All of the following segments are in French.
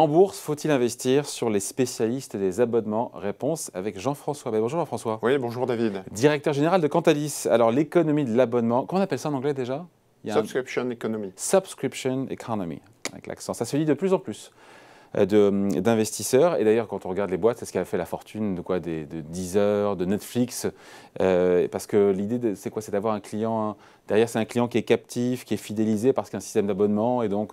En bourse, faut-il investir sur les spécialistes des abonnements Réponse avec Jean-François. Bonjour Jean-François. Oui, bonjour David. Directeur général de Cantalis. Alors l'économie de l'abonnement, comment on appelle ça en anglais déjà Subscription economy. Subscription economy, avec l'accent. Ça se lit de plus en plus euh, euh, d'investisseurs. Et d'ailleurs, quand on regarde les boîtes, c'est ce qui a fait la fortune de, quoi, des, Deezer, de Netflix. Euh, parce que l'idée, c'est quoi C'est d'avoir un client, hein. derrière, c'est un client qui est captif, qui est fidélisé parce qu'un système d'abonnement. Et donc,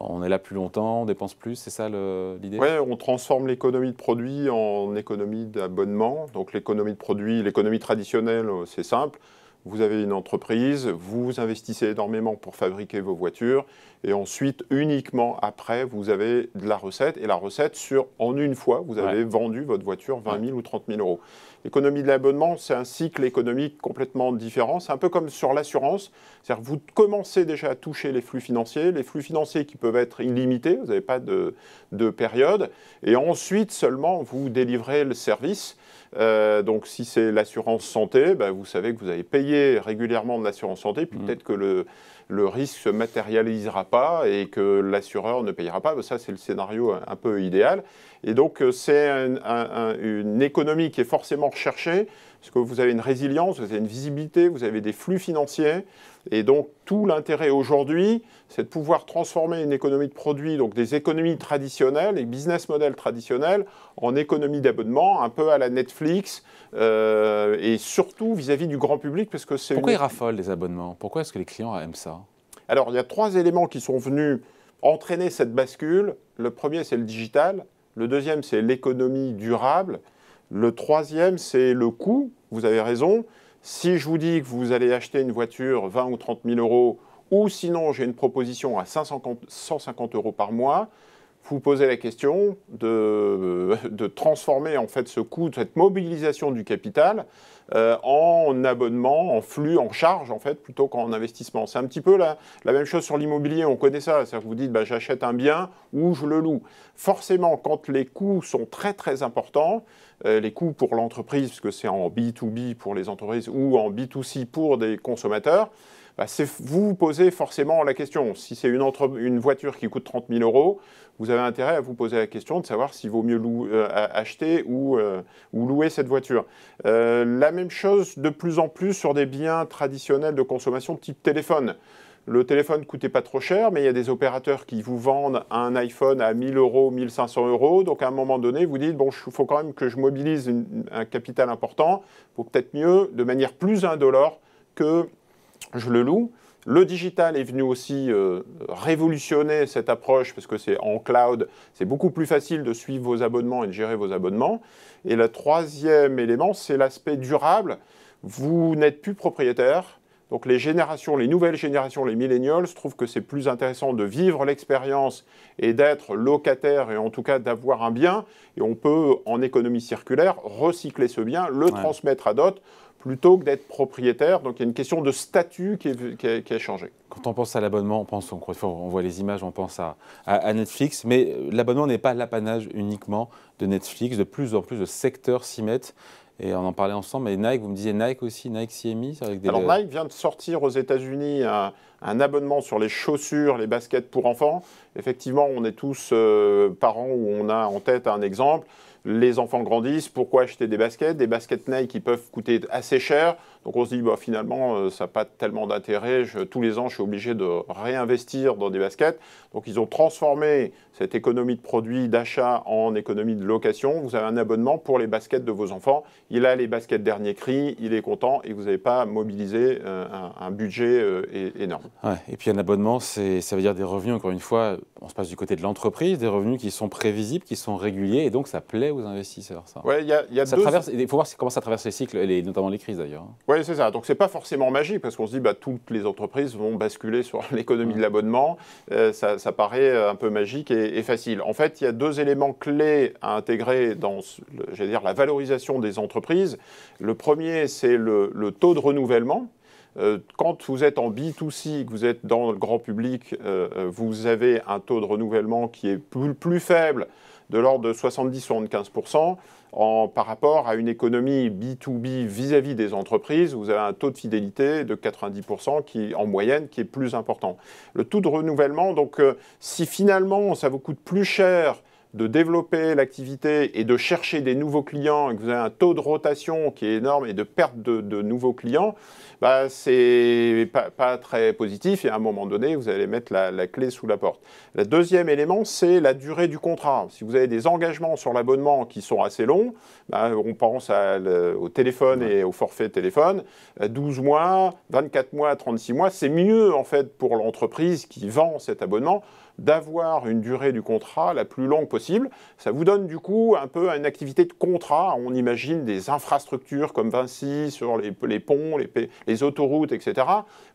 on est là plus longtemps, on dépense plus, c'est ça l'idée Oui, on transforme l'économie de produits en économie d'abonnement. Donc l'économie de produits, l'économie traditionnelle, euh, c'est simple vous avez une entreprise, vous investissez énormément pour fabriquer vos voitures, et ensuite, uniquement après, vous avez de la recette, et la recette sur, en une fois, vous avez vendu votre voiture 20 000 ou 30 000 euros. L'économie de l'abonnement, c'est un cycle économique complètement différent, c'est un peu comme sur l'assurance, c'est-à-dire vous commencez déjà à toucher les flux financiers, les flux financiers qui peuvent être illimités, vous n'avez pas de, de période, et ensuite seulement vous délivrez le service. Euh, donc si c'est l'assurance santé, bah, vous savez que vous avez payé régulièrement de l'assurance santé, puis mmh. peut-être que le, le risque se matérialisera pas et que l'assureur ne payera pas. Ça, c'est le scénario un peu idéal. Et donc, euh, c'est une économie qui est forcément recherchée, parce que vous avez une résilience, vous avez une visibilité, vous avez des flux financiers. Et donc, tout l'intérêt aujourd'hui, c'est de pouvoir transformer une économie de produits, donc des économies traditionnelles et business models traditionnels, en économie d'abonnement, un peu à la Netflix, euh, et surtout vis-à-vis du grand public, parce que c'est... Pourquoi une... ils raffolent les abonnements Pourquoi est-ce que les clients aiment ça Alors, il y a trois éléments qui sont venus entraîner cette bascule. Le premier, c'est le digital. Le deuxième, c'est l'économie durable. Le troisième, c'est le coût. Vous avez raison. Si je vous dis que vous allez acheter une voiture 20 ou 30 000 euros, ou sinon j'ai une proposition à 150 euros par mois, vous posez la question euh, de, transformer en fait ce coût, cette mobilisation du capital euh, en abonnement, en flux, en charge en fait plutôt qu'en investissement. C'est un petit peu la, même chose sur l'immobilier, on connaît ça, cest que vous dites bah, j'achète un bien ou je le loue. Forcément, quand les coûts sont très très importants, euh, les coûts pour l'entreprise, puisque c'est en B2B pour les entreprises ou en B2C pour des consommateurs, bah, vous vous posez forcément la question. Si c'est une, une, voiture qui coûte 30 000 euros, vous avez intérêt à vous poser la question de savoir s'il vaut mieux euh, acheter euh, ou, louer cette voiture. Euh, la même chose de plus en plus sur des biens traditionnels de consommation type téléphone. Le téléphone ne coûtait pas trop cher, mais il y a des opérateurs qui vous vendent un iPhone à 1000 euros, 1500 euros. Donc à un moment donné, vous dites, bon, il faut quand même que je mobilise un capital important. pour peut-être mieux, de manière plus indolore, que je le loue. Le digital est venu aussi euh, révolutionner cette approche parce que c'est en cloud, c'est beaucoup plus facile de suivre vos abonnements et de gérer vos abonnements. Et le troisième élément, c'est l'aspect durable. Vous n'êtes plus propriétaire. Donc les générations, les nouvelles générations, les millennials, trouvent que c'est plus intéressant de vivre l'expérience et d'être locataire et en tout cas d'avoir un bien. Et on peut, en économie circulaire, recycler ce bien, le transmettre à d'autres plutôt que d'être propriétaire. Donc il y a une question de statut qui, est, qui, a, changé. Quand on pense à l'abonnement, on pense, on, voit les images, on pense à, Netflix, mais euh, l'abonnement n'est pas l'apanage uniquement de Netflix. De plus en plus de secteurs s'y mettent. Et on en parlait ensemble, mais Nike, vous me disiez Nike aussi, Nike CMI avec des... Alors euh, Nike vient de sortir aux États-Unis un, un abonnement sur les chaussures, les baskets pour enfants. Effectivement, on est tous euh, parents où on a en tête un exemple. Les enfants grandissent, pourquoi acheter des baskets Des baskets Nike qui peuvent coûter assez cher. Donc on se dit, bah, finalement, euh, ça n'a pas tellement d'intérêt. Tous les ans, je suis obligé de réinvestir dans des baskets. Donc ils ont transformé cette économie de produits, d'achat en économie de location. Vous avez un abonnement pour les baskets de vos enfants. Il a les baskets dernier cri, il est content et vous n'avez pas mobilisé euh, un, budget énorme et puis un abonnement, ça veut dire des revenus, encore une fois, on se passe du côté de l'entreprise, des revenus qui sont prévisibles, qui sont réguliers, et donc ça plaît aux investisseurs. Ça. Ouais, y a, y il faut voir comment ça traverse les cycles, et notamment les crises d'ailleurs. Oui, c'est ça. Donc c'est pas forcément magique, parce qu'on se dit bah, toutes les entreprises vont basculer sur l'économie de l'abonnement. Euh, ça, paraît euh, un peu magique et, facile. En fait, il y a deux éléments clés à intégrer dans dire, la valorisation des entreprises. Le premier, c'est le taux de renouvellement. Euh, quand vous êtes en B2C, que vous êtes dans le grand public, euh, euh, vous avez un taux de renouvellement qui est plus, faible, de l'ordre de 70-75%. En, par rapport à une économie B2B vis-à-vis des entreprises, vous avez un taux de fidélité de 90% qui, en moyenne qui est plus important. Le taux de renouvellement, donc si finalement ça vous coûte plus cher de développer l'activité et de chercher des nouveaux clients, et que vous avez un taux de rotation qui est énorme et de perte de, nouveaux clients, bah, c'est pas, très positif et à un moment donné, vous allez mettre la, clé sous la porte. Le deuxième élément, c'est la durée du contrat. Si vous avez des engagements sur l'abonnement qui sont assez longs, bah, on pense au téléphone et au forfait téléphone, 12 euh, mois, 24 mois, 36 mois, c'est mieux en fait pour l'entreprise qui vend cet abonnement d'avoir une durée du contrat la plus longue possible. Ça vous donne du coup un peu une activité de contrat. On imagine des infrastructures comme Vinci sur les, ponts, les, les, autoroutes, etc.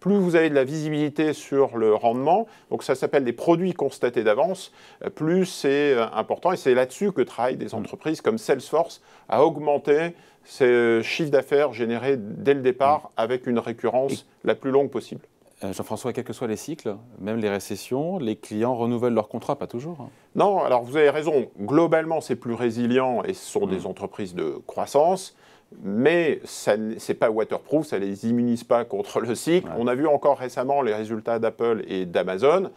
Plus vous avez de la visibilité sur le rendement, donc ça s'appelle des produits constatés d'avance, euh, plus c'est euh, important. Et c'est là-dessus que travaillent des mm. entreprises comme Salesforce à augmenter ces chiffres d'affaires générés dès le départ mm. avec une récurrence la plus longue possible. Euh, Jean-François, quels que soient les cycles, même les récessions, les clients renouvellent leurs contrats, pas toujours. Hein. Non, alors vous avez raison. Globalement, c'est plus résilient et ce sont des mm. entreprises de croissance. Mais ce n'est pas waterproof, ça ne les immunise pas contre le cycle. On a vu encore récemment les résultats d'Apple et d'Amazon.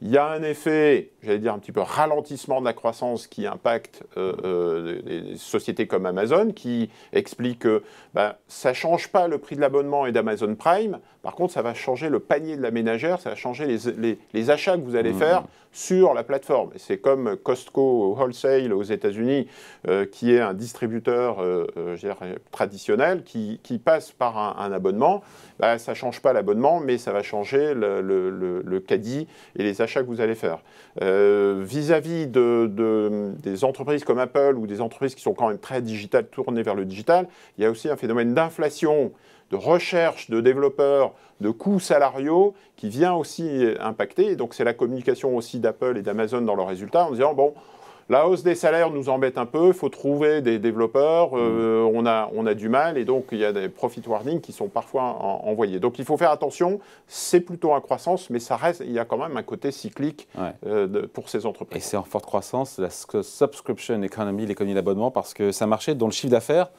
Il y a un effet, j'allais dire un petit peu ralentissement de la croissance qui impacte des euh, euh, sociétés comme Amazon, qui explique que ben, ça ne change pas le prix de l'abonnement et d'Amazon Prime. Par contre, ça va changer le panier de la ménagère, ça va changer les, achats que vous allez mmh. faire sur la plateforme. C'est comme Costco Wholesale aux États-Unis, euh, qui est un distributeur traditionnel, qui, passe par un, abonnement. Ben, ça ne change pas l'abonnement, mais ça va changer le, le caddie et les achats que vous allez faire. Euh, vis-à-vis de, des entreprises comme Apple ou des entreprises qui sont quand même très digitales, tournées vers le digital, il y a aussi un phénomène d'inflation de recherche de développeurs, de coûts salariaux qui vient aussi impacter. donc c'est la communication aussi d'Apple et d'Amazon dans leurs résultats en disant, bon, la hausse des salaires nous embête un peu, il faut trouver des développeurs, euh, mm. on, a, on a du mal et donc il y a des profit warnings qui sont parfois envoyés. Donc il faut faire attention, c'est plutôt en croissance, mais ça reste, il y a quand même un côté cyclique euh, pour ces entreprises. Et c'est en forte croissance, la subscription economy, l'économie d'abonnement, parce que ça marchait dans le chiffre d'affaires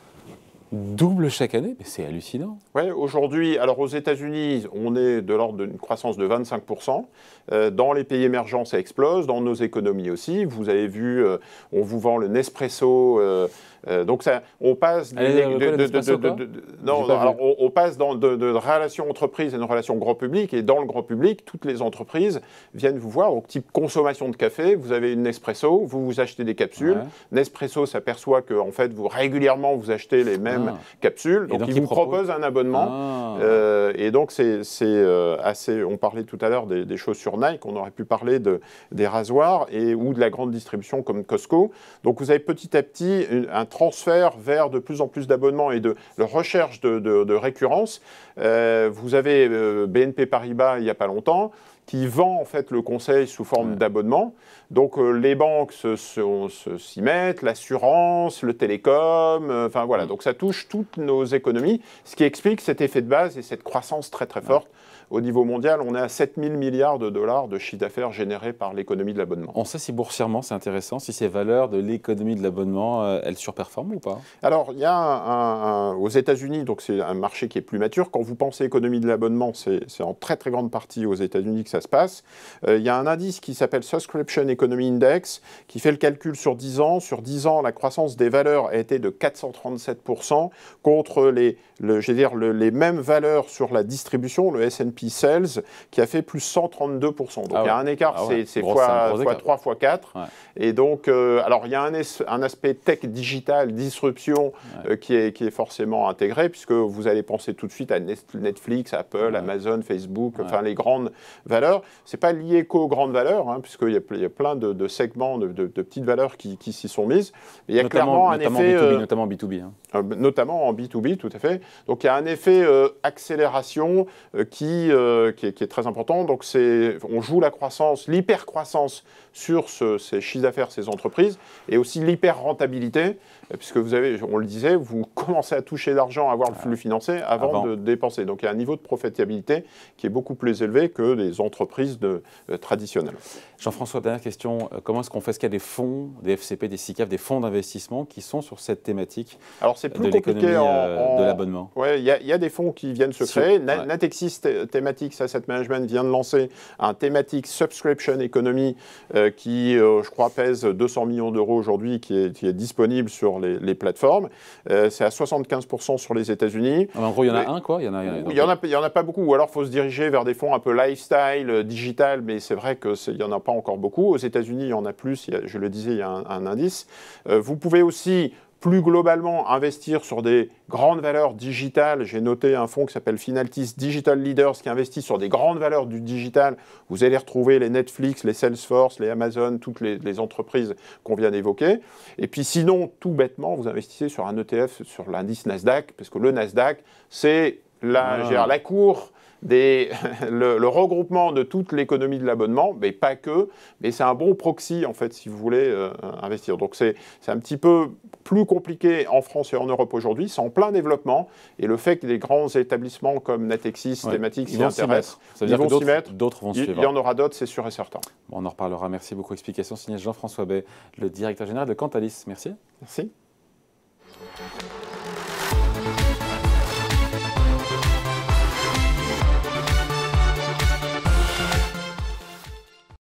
double chaque année, mais c'est hallucinant. Oui, aujourd'hui, alors aux États-Unis, on est de l'ordre d'une croissance de 25%. Euh, dans les pays émergents, ça explose, dans nos économies aussi. Vous avez vu, euh, on vous vend le Nespresso. Euh, euh, donc ça, on passe on passe dans de, de relation entreprise et une relation grand public et dans le grand public, toutes les entreprises viennent vous voir. au type consommation de café, vous avez une Nespresso, vous vous achetez des capsules. Nespresso s'aperçoit que en fait vous régulièrement vous achetez les mêmes ah. capsules, donc, il vous propose, un abonnement. Ah. Euh, et donc c'est euh, assez. On parlait tout à l'heure des, choses sur Nike, on aurait pu parler de, des rasoirs et ou de la grande distribution comme Costco. Donc vous avez petit à petit un transfert vers de plus en plus d'abonnements et de, recherche de, de récurrence. Euh, vous avez euh, BNP Paribas il n'y a pas longtemps qui vend en fait le conseil sous forme d'abonnement. Donc euh, les banques s'y se, mettent, l'assurance, le télécom, euh, enfin voilà. Donc ça touche toutes nos économies, ce qui explique cet effet de base et cette croissance très très forte. Au niveau mondial, on est à 7000 milliards de dollars de chiffre d'affaires généré par l'économie de l'abonnement. On sait si boursièrement, c'est intéressant, si ces valeurs de l'économie de l'abonnement, euh, elles surperforment ou pas Alors, il y a un, aux États-Unis, donc c'est un marché qui est plus mature. Quand vous pensez économie de l'abonnement, c'est en très très grande partie aux États-Unis que ça se passe. Euh, il y a un indice qui s'appelle Subscription Economy Index, qui fait le calcul sur 10 ans. Sur 10 ans, la croissance des valeurs a été de 437% contre les, dire, les mêmes valeurs sur la distribution, le S&P Sales, qui a fait plus 132%. Donc ah il y a un écart, ah c'est fois, 3, fois 4. Et donc, euh, alors il y a un, un, aspect tech digital, disruption, euh, qui, est, qui est forcément intégré, puisque vous allez penser tout de suite à Netflix, Apple, Amazon, Facebook, enfin les grandes valeurs. C'est Ce n'est pas lié qu'aux grandes valeurs, hein, puisqu'il y, a plein de, segments, de, petites valeurs qui, s'y sont mises. il y a notamment, clairement un notamment effet. Euh, hein. euh, notamment en B2B. notamment en B2B, tout à fait. Donc il y a un effet euh, accélération qui, qui est, très important. Donc on joue la croissance, l'hyper-croissance sur ces chiffres d'affaires, ces entreprises, et aussi l'hyper-rentabilité, puisque vous avez, on le disait, vous commencez à toucher l'argent, à avoir le ah. flux financier avant, avant de dépenser. Donc il y a un niveau de profitabilité qui est beaucoup plus élevé que des entreprises entreprises de, euh, Jean-François, dernière question. Euh, comment est-ce qu'on fait Est-ce qu'il y a des fonds, des FCP, des SICAF, des fonds d'investissement qui sont sur cette thématique Alors, c'est plus de compliqué euh, de l'abonnement Oui, il y, a des fonds qui viennent se créer. Natexis Thématiques Asset Management vient de lancer un thématique Subscription Economy qui, je crois, pèse 200 millions d'euros aujourd'hui, qui, qui est, disponible sur les, plateformes. c'est à 75% sur les États-Unis. Ah, en gros, il y en a un, quoi Il n'y en, en, en, a pas beaucoup. Ou alors, il faut se diriger vers des fonds un peu lifestyle, digital, mais c'est vrai qu'il n'y en a pas encore beaucoup. Aux États-Unis, il y en a plus, je le disais, il y a un, indice. Euh, vous pouvez aussi plus globalement investir sur des grandes valeurs digitales. J'ai noté un fonds qui s'appelle Finaltis Digital Leaders qui investit sur des grandes valeurs du digital. Vous allez retrouver les Netflix, les Salesforce, les Amazon, toutes les, entreprises qu'on vient d'évoquer. Et puis sinon, tout bêtement, vous investissez sur un ETF sur l'indice Nasdaq, parce que le Nasdaq, c'est la, ah. la cour le, regroupement de toute l'économie de l'abonnement, mais pas que, mais c'est un bon proxy en fait si vous voulez euh, investir. Donc c'est un petit peu plus compliqué en France et en Europe aujourd'hui, c'est en plein développement et le fait que des grands établissements comme Natexis, Thématiques s'y intéressent, ils vont s'y mettre, d'autres Il y en aura d'autres, c'est sûr et certain. Bon, on en reparlera. Merci beaucoup. Explication signée Jean-François Bay, le directeur général de Cantalis. Merci. Merci.